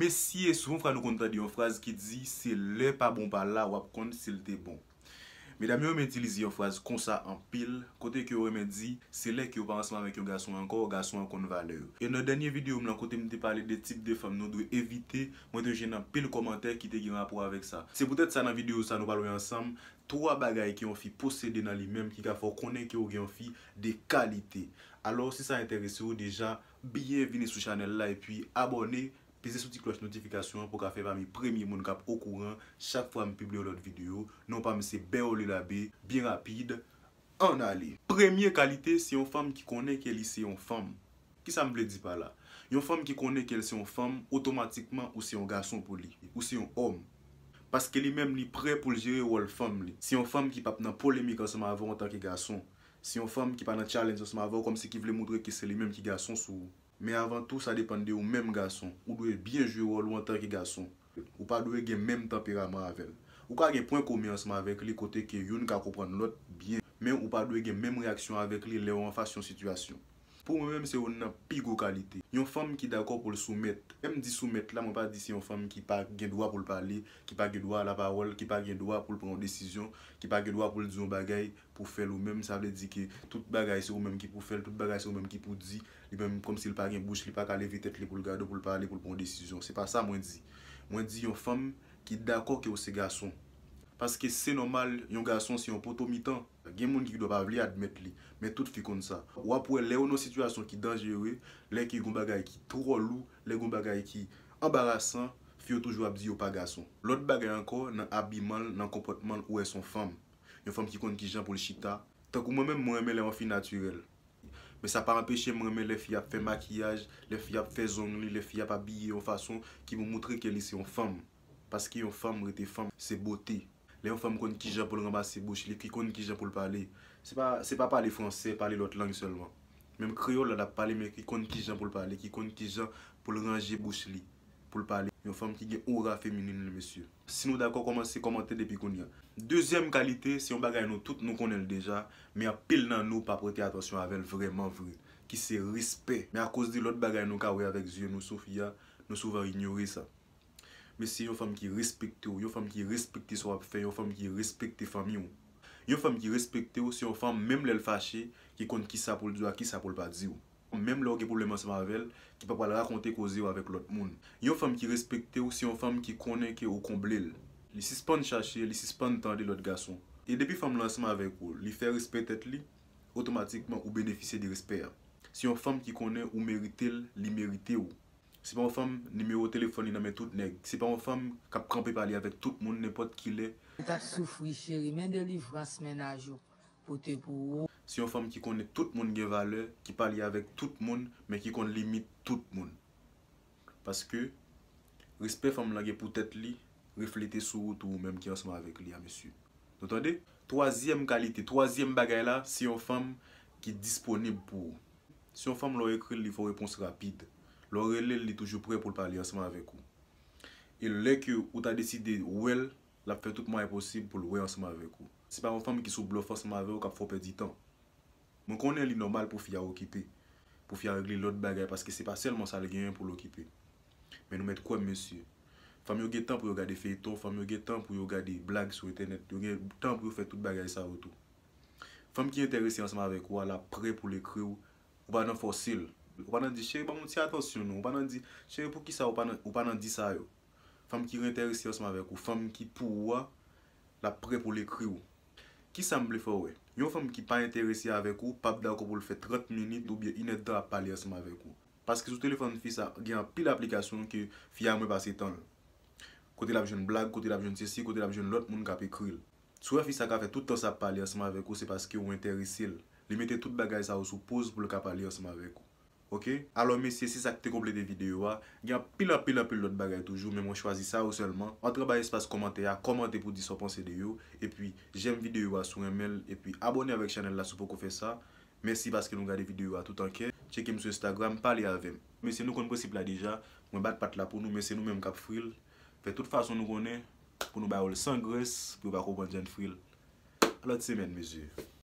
Mesye, soufoun fwa nou konta di yon fraz ki di, se le pa bon pa la wap kon, se le te bon. Me dami yon men itilizi yon fraz konsa an pil, kote ki yon reme di, se le ki yon panseman vek yon gason an kon, yon gason an kon vale. E nou denye video m lan kote m te pale de tip de fem nou dwe evite, mwen te jen nan pil komante ki te giran pou avek sa. Se pwetet sa nan video sa nou palo yon sam, 3 bagay ki yon fi posede nan li men, ki ka fwa konen ki yon fi de kalite. Alo, si sa enterese ou deja, biye vini sou chanel la, e pi abone, Pise sou ti kloche notifikasyon pou ka fe vami premye moun kap okouran chak fwa mi pibli non ou lot videyo. Non pa mi se be ou li la be, bi rapide, an ale. Premye kalite, si yon fame ki konen ke li si yon fame. Ki sa m vle di pa la? Yon fame ki konen ke li si yon fame, otomatikman ou si yon gason pou li. Ou si yon om. Paske li mem li pre pou li jere ou al fame li. Si yon fame ki pap nan polemik an se ma avor an tan ki gason. Si yon fame ki pan nan challenge an se ma avor kom se ki vle moudre ki se li mem ki gason sou ou. Men avan tou sa depande ou menm gason, ou dwe bien jwe rol ou an tan ki gason, ou pa dwe gen menm temperament avèl. Ou ka gen pon koumi ansman avèk li kote ki yon ka koupan lot bien, men ou pa dwe gen menm reaksyon avèk li le ou an fasyon situasyon. pou mwen mèm se ou nan pi gokalite yon fèm ki d'akò pou l soumèt mèm di soumèt la mwen pa di si yon fèm ki pa gen dwa pou l pale ki pa gen dwa la parol ki pa gen dwa pou l pon desisyon ki pa gen dwa pou l di yon bagay pou fèl ou mèm sa vle di ki tout bagay se ou mèm ki pou fèl tout bagay se ou mèm ki pou di yon mèm kom si l pa gen bouch li pa ka leve tet li pou l gado pou l pale pou l pon desisyon se pa sa mwen di mwen di yon fèm ki d'akò ki ou se gason Panske se nomal yon gason se yon poto mitan, gen moun ki do pa vli admet li, men tout fi kon sa. Ou apwe le ou nou situasyon ki denjere, le ki yon bagay ki tro lou, le yon bagay ki ambarasan, fiyo toujou apdi yon pa gason. Lot bagay anko nan abiman, nan kompotman ou e son fam. Yon fam ki kon ki jan pou l chita. Tak ou mwen men mweme le wan fi naturel. Me sa pa rampeshe mwen men le fi ap fe makiyaj, le fi ap fe zongli, le fi ap abye yon fason ki mwemoutre ke li se yon fam. Panske yon fam rete fam, se boti. Lè yon fèm kon kijan pou l'ranbase bouch li, ki kon kijan pou l'palli. Se pa, se pa palli fransè, palli lout lang selwa. Mèm kriol la dap palli, mèm ki kon kijan pou l'palli, ki kon kijan pou l'ranje bouch li, pou l'palli. Yon fèm ki ge oura fèminine lè, mèsyè. Si nou d'akò, komanse komante depi kon yon. Dezyèm kalite, si yon bagay nou, tout nou konel deja, mè apil nan nou pa prete atwasyon avèl vreman vre. Ki se rispe. Mè a kous di lout bagay nou ka wè avèk zye nou Si yon fèm ki respekte ou, yon fèm ki respekte sou ap fè, yon fèm ki respekte fèm yon. Yon fèm ki respekte ou, si yon fèm mèm lèl fâche, ki kont ki sa pou l'doua, ki sa pou l'padzi ou. Mèm lò ke pou lèmanseman avèl, ki pa pa lè rakonte kozi ou avèk lòt moun. Yon fèm ki respekte ou, si yon fèm ki konè ke ou komb lèl. Li sispan chache, li sispan tande lòt gason. E depi fèm lansman avèk ou, li fèm respekte li, otomatikman ou benefise di respek. Si yon fèm ki konè ou merite l, li merite Si yon fèm nimeyo telefoni nanme tout neg, si yon fèm kap krampi pali avèk tout moun, nèpot ki lè. Si yon fèm ki konè tout moun gen vale, ki pali avèk tout moun, mè ki kon limit tout moun. Paske, rispe fèm la gen pou tèt li, reflete sou ou tou mèm ki ansman avèk li a mèsyou. N'otande? Troasyem kalite, troasyem bagay la, si yon fèm ki disponib pou ou. Si yon fèm lò ekri li fò repons rapide. Lo re lè li toujou prè pou l'parli anseman avèk ou. E lè kè ou ta deside ou el, la fè toutman e posib pou l'wè anseman avèk ou. Se pa yon fèm ki sou blof anseman avè ou, ka pou fò pè di tan. Mwen konen li normal pou fè ya okipè. Pou fè ya regli lòt bagay, paske se pa selman sa lè genyen pou l'okipè. Men nou mèt kòm, mèsyè. Fèm yon gè tan pou yon gade feyitò, fèm yon gè tan pou yon gade blag sou etenet, fèm yon gè tan pou yon fè tout bagay sa wotou. Ou pa nan di, chèri pa moun ti atonsyon nou, ou pa nan di, chèri pou ki sa ou pa nan di sa yo. Femm ki reinteresye osman vek ou, femm ki pou ou a, la pre pou l'ekri ou. Ki san ble fò we? Yon femm ki pa interesye avek ou, pap da ou ko pou l'fè 30 minit ou bye inedda a palye osman vek ou. Paske sou telefon fi sa, gen apil aplikasyon ki fiyan mwen pasi ton. Kote la vjen blag, kote la vjen tesi, kote la vjen lot moun ka pe kril. Sou we fi sa ka fè tout an sa palye osman vek ou, se paske ou interesye l. Li metè tout bagay sa ou sou pose pou l ka palye osman Ok, alo mesye, si sa ki te komple de videyo wa, gen pilan pilan pilan lot bagay toujou, men mwen chwazi sa ou selman, an trabaye espase komante ya, komante pou di sou ponse de yo, e pi jem videyo wa sou remel, e pi abone avek chanel la sou pou kon fe sa, mesye baske nou gade videyo wa tout anke, cheke m sou Instagram, pali avem. Mesye nou kon posib la deja, mwen bat pat la pou nou, mesye nou men m kap fril, fe tout fason nou konen, pou nou bayol san gres, pou nou bako kon jen fril. Alot semen mesye.